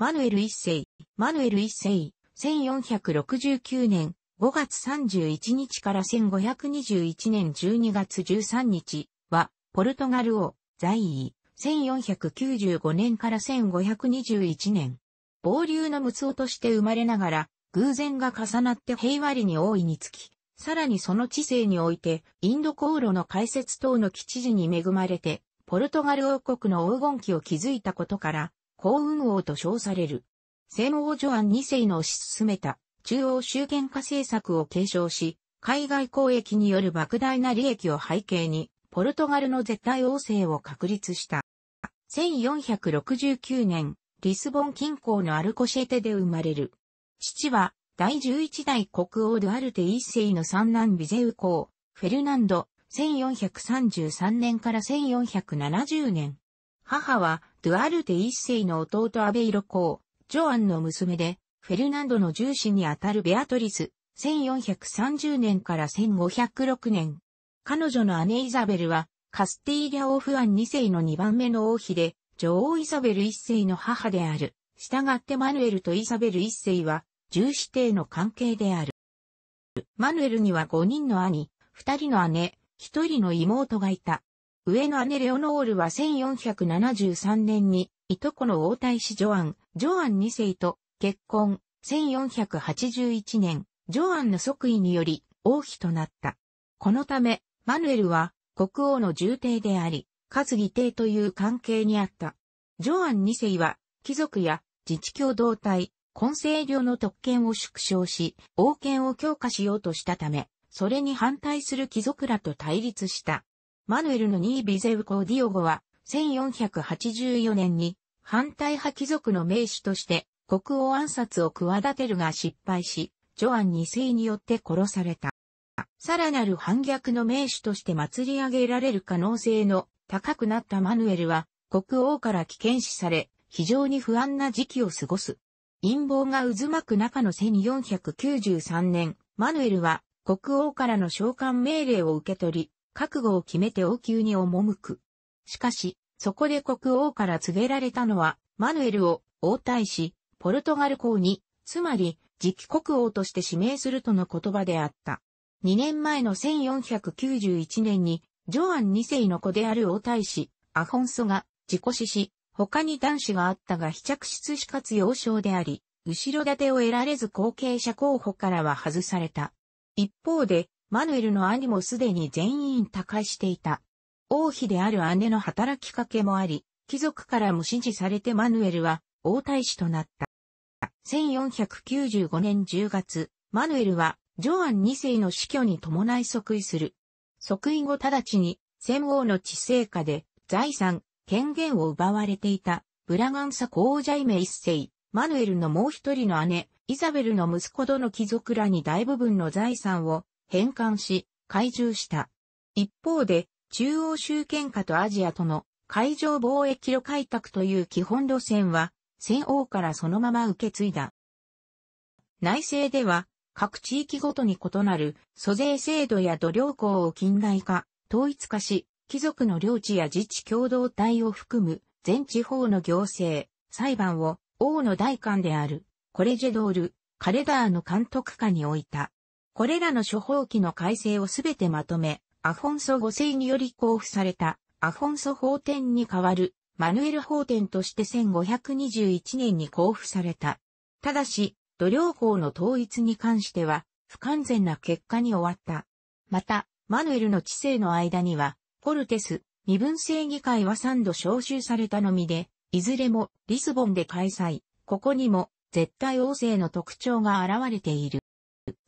マヌエル一世、マヌエル一世、1469年5月31日から1521年12月13日は、ポルトガル王、在位、1495年から1521年。暴流の無双として生まれながら、偶然が重なって平和里に大いにつき、さらにその知性において、インド航路の開設等の基地時に恵まれて、ポルトガル王国の黄金期を築いたことから、幸運王と称される。戦王女ン二世の推し進めた中央集権化政策を継承し、海外交易による莫大な利益を背景に、ポルトガルの絶対王政を確立した。1469年、リスボン近郊のアルコシェテで生まれる。父は、第11代国王ドアルテ一世の三男ビゼウ公、フェルナンド、1433年から1470年。母は、ドゥアルテ一世の弟アベイロ公、ジョアンの娘で、フェルナンドの重子にあたるベアトリス、1430年から1506年。彼女の姉イザベルは、カスティーリャオフアン二世の二番目の王妃で、女王イザベル一世の母である。従ってマヌエルとイザベル一世は、重視帝の関係である。マヌエルには五人の兄、二人の姉、一人の妹がいた。上の姉レオノールは1473年に、いとこの王太子ジョアン、ジョアン2世と結婚、1481年、ジョアンの即位により王妃となった。このため、マヌエルは国王の重帝であり、かつ議帝という関係にあった。ジョアン2世は、貴族や自治共同体、混成領の特権を縮小し、王権を強化しようとしたため、それに反対する貴族らと対立した。マヌエルのニービゼウコーディオゴは、1484年に、反対派貴族の名手として、国王暗殺を企てるが失敗し、ジョアン2世によって殺された。さらなる反逆の名手として祭り上げられる可能性の高くなったマヌエルは、国王から危険視され、非常に不安な時期を過ごす。陰謀が渦巻く中の1493年、マヌエルは国王からの召喚命令を受け取り、覚悟を決めて王宮に赴く。しかし、そこで国王から告げられたのは、マヌエルを王太子、ポルトガル公に、つまり、次期国王として指名するとの言葉であった。2年前の1491年に、ジョアン2世の子である王太子、アフォンソが、自己死し、他に男子があったが非着室死活幼少であり、後ろ盾を得られず後継者候補からは外された。一方で、マヌエルの兄もすでに全員他界していた。王妃である姉の働きかけもあり、貴族からも支持されてマヌエルは王太子となった。1495年10月、マヌエルはジョアン2世の死去に伴い即位する。即位後直ちに、戦王の治世下で財産、権限を奪われていた、ブラガンサ公ジャイメ一世、マヌエルのもう一人の姉、イザベルの息子どの貴族らに大部分の財産を返還し、懐柔した。一方で、中央集権下とアジアとの海上貿易路開拓という基本路線は、戦王からそのまま受け継いだ。内政では、各地域ごとに異なる租税制度や土領港を近代化、統一化し、貴族の領地や自治共同体を含む全地方の行政、裁判を王の代官であるコレジェドール、カレダーの監督下に置いた。これらの処方記の改正をすべてまとめ、アフォンソ5世により交付された、アフォンソ法典に代わる、マヌエル法典として1521年に交付された。ただし、土量法の統一に関しては、不完全な結果に終わった。また、マヌエルの知性の間には、コルテス、身分制議会は3度招集されたのみで、いずれもリスボンで開催。ここにも絶対王政の特徴が現れている。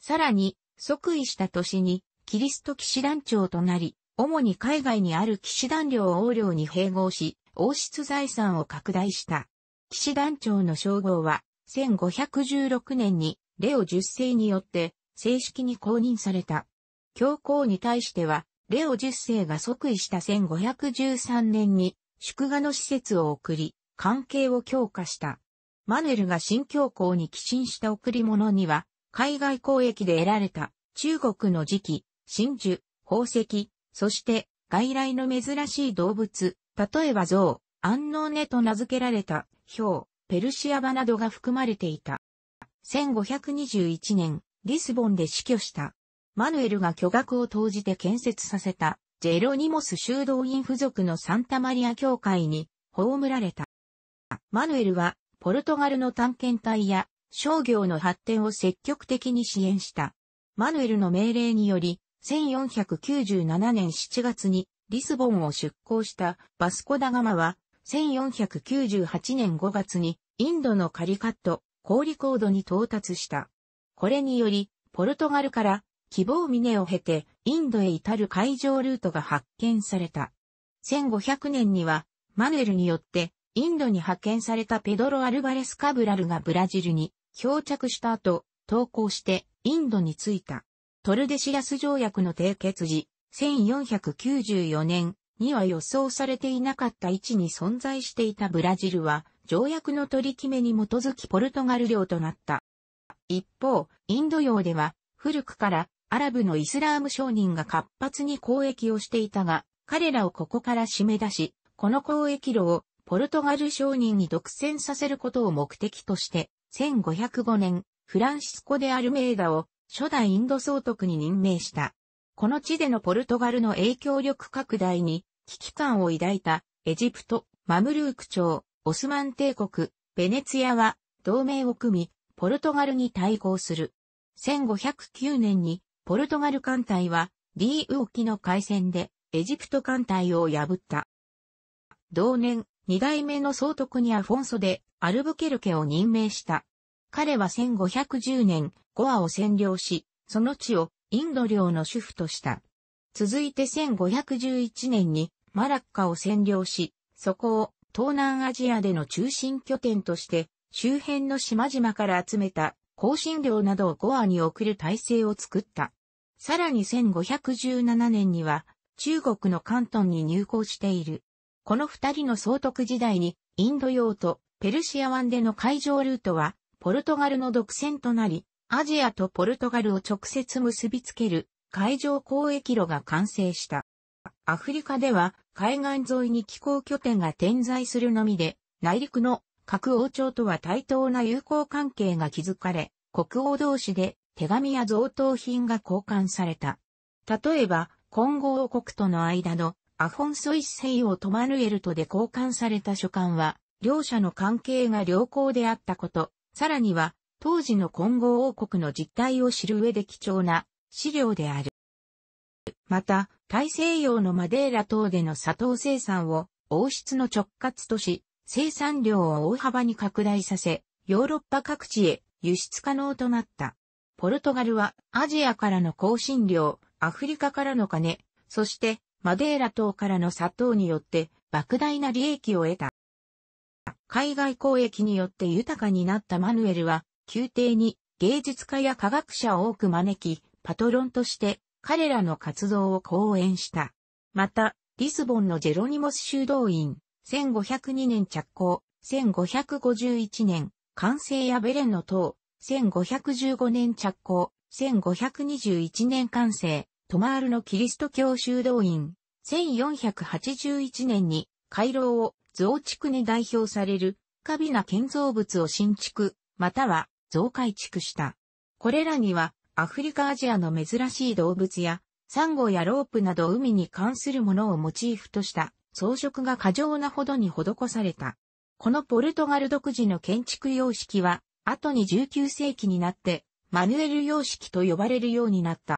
さらに、即位した年に、キリスト騎士団長となり、主に海外にある騎士団領を王領に併合し、王室財産を拡大した。騎士団長の称号は、1516年に、レオ10世によって、正式に公認された。教皇に対しては、レオ10世が即位した1513年に、祝賀の施設を送り、関係を強化した。マヌエルが新教皇に寄進した贈り物には、海外交易で得られた中国の磁器、真珠、宝石、そして外来の珍しい動物、例えば象、安納ネと名付けられた、氷、ペルシアバなどが含まれていた。1521年、リスボンで死去した。マヌエルが巨額を投じて建設させた、ジェロニモス修道院付属のサンタマリア教会に、葬られた。マヌエルは、ポルトガルの探検隊や商業の発展を積極的に支援した。マヌエルの命令により、1497年7月にリスボンを出港したバスコダガマは、1498年5月にインドのカリカット、コーリコードに到達した。これにより、ポルトガルから希望峰を経てインドへ至る海上ルートが発見された。1500年には、マヌエルによってインドに派遣されたペドロ・アルバレス・カブラルがブラジルに漂着した後、投降してインドに着いた。トルデシアス条約の締結時、1494年には予想されていなかった位置に存在していたブラジルは、条約の取り決めに基づきポルトガル領となった。一方、インド洋では、古くからアラブのイスラーム商人が活発に交易をしていたが、彼らをここから締め出し、この交易路をポルトガル商人に独占させることを目的として、1505年、フランシスコ・デ・アルメイダを初代インド総督に任命した。この地でのポルトガルの影響力拡大に危機感を抱いたエジプト、マムルーク朝、オスマン帝国、ベネツィアは同盟を組み、ポルトガルに対抗する。1509年にポルトガル艦隊はリーウ沖の海戦でエジプト艦隊を破った。同年、二代目の総督にアフォンソでアルブケルケを任命した。彼は1510年、ゴアを占領し、その地をインド領の主婦とした。続いて1511年にマラッカを占領し、そこを東南アジアでの中心拠点として、周辺の島々から集めた香辛料などをゴアに送る体制を作った。さらに1517年には中国の関東に入港している。この二人の総督時代に、インド洋とペルシア湾での海上ルートは、ポルトガルの独占となり、アジアとポルトガルを直接結びつける海上交易路が完成した。アフリカでは海岸沿いに気候拠点が点在するのみで、内陸の各王朝とは対等な友好関係が築かれ、国王同士で手紙や贈答品が交換された。例えば、コン王国との間のアフォンソ一世王とマヌエルとで交換された書簡は、両者の関係が良好であったこと、さらには、当時の混合王国の実態を知る上で貴重な資料である。また、大西洋のマデーラ等での砂糖生産を王室の直轄とし、生産量を大幅に拡大させ、ヨーロッパ各地へ輸出可能となった。ポルトガルはアジアからの香辛料、アフリカからの金、そしてマデーラ島からの砂糖によって莫大な利益を得た。海外交易によって豊かになったマヌエルは、宮廷に芸術家や科学者を多く招き、パトロンとして彼らの活動を講演した。また、リスボンのジェロニモス修道院、1502年着工、1551年、完成やベレンの塔、1515年着工、1521年完成、トマールのキリスト教修道院、1481年に、回廊を増築に代表される、華美な建造物を新築、または増改築した。これらには、アフリカアジアの珍しい動物や、サンゴやロープなど海に関するものをモチーフとした装飾が過剰なほどに施された。このポルトガル独自の建築様式は、後に19世紀になって、マヌエル様式と呼ばれるようになった。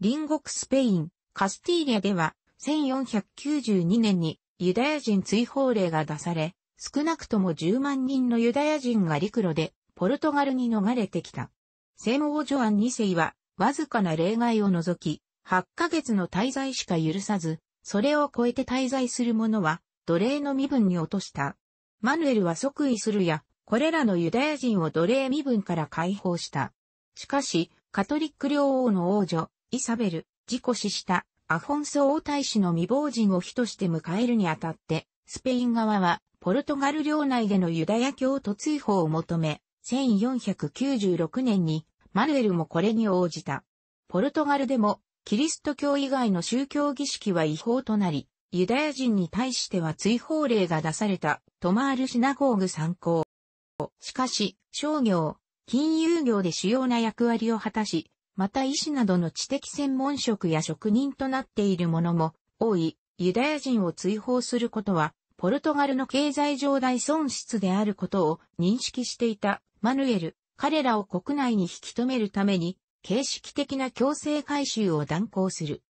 隣国スペイン、カスティーリアでは、1492年にユダヤ人追放令が出され、少なくとも10万人のユダヤ人が陸路でポルトガルに逃れてきた。戦王ジョアン2世は、わずかな例外を除き、8ヶ月の滞在しか許さず、それを超えて滞在する者は、奴隷の身分に落とした。マヌエルは即位するや、これらのユダヤ人を奴隷身分から解放した。しかし、カトリック領王の王女、イサベル、事故死したアフォンソ王太子の未亡人を火として迎えるにあたって、スペイン側はポルトガル領内でのユダヤ教徒追放を求め、1496年にマヌエルもこれに応じた。ポルトガルでもキリスト教以外の宗教儀式は違法となり、ユダヤ人に対しては追放令が出されたトマールシナゴーグ参考。しかし、商業、金融業で主要な役割を果たし、また医師などの知的専門職や職人となっている者も多いユダヤ人を追放することはポルトガルの経済上大損失であることを認識していたマヌエル、彼らを国内に引き止めるために形式的な強制改収を断行する。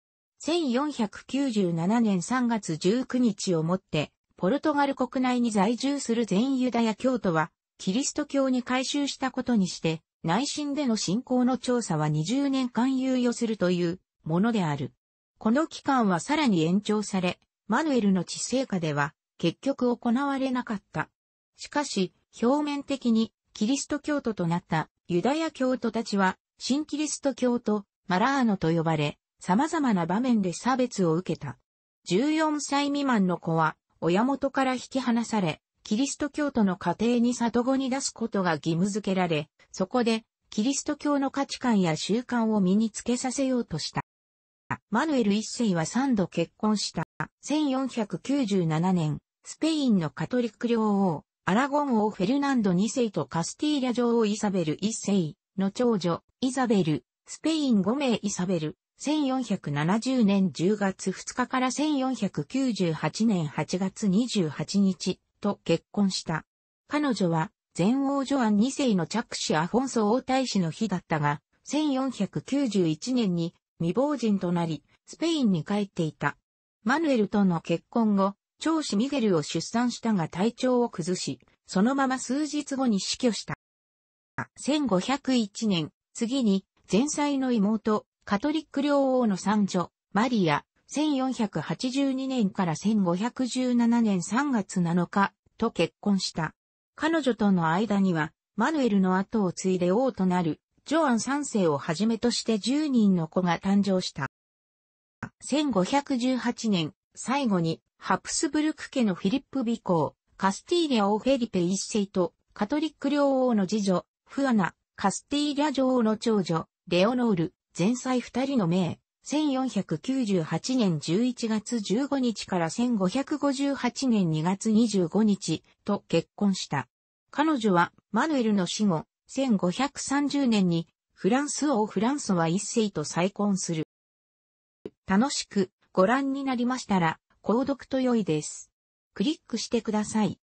1497年3月19日をもって、ポルトガル国内に在住する全ユダヤ教徒は、キリスト教に改宗したことにして、内心での信仰の調査は20年間猶予するというものである。この期間はさらに延長され、マヌエルの治世下では結局行われなかった。しかし、表面的にキリスト教徒となったユダヤ教徒たちは、新キリスト教徒、マラーノと呼ばれ、様々な場面で差別を受けた。14歳未満の子は、親元から引き離され、キリスト教徒の家庭に里子に出すことが義務付けられ、そこで、キリスト教の価値観や習慣を身につけさせようとした。マヌエル一世は三度結婚した。1497年、スペインのカトリック領王、アラゴン王フェルナンド二世とカスティーリャ女王イサベル一世の長女、イザベル、スペイン5名イサベル、1470年10月2日から1498年8月28日、と結婚した。彼女は、前王女アン2世の着手アフォンソ王太子の日だったが、1491年に未亡人となり、スペインに帰っていた。マヌエルとの結婚後、長子ミゲルを出産したが体調を崩し、そのまま数日後に死去した。1501年、次に、前妻の妹、カトリック両王の三女、マリア、1482年から1517年3月7日と結婚した。彼女との間には、マヌエルの後を継いで王となる、ジョアン三世をはじめとして10人の子が誕生した。1518年、最後に、ハプスブルク家のフィリップ・美公、カスティーリア王フェリペ一世と、カトリック両王の次女、フアナ、カスティーリア女王の長女、レオノール、前妻二人の名、1498年11月15日から1558年2月25日と結婚した。彼女はマヌエルの死後、1530年にフランス王フランソワ一世と再婚する。楽しくご覧になりましたら、購読と良いです。クリックしてください。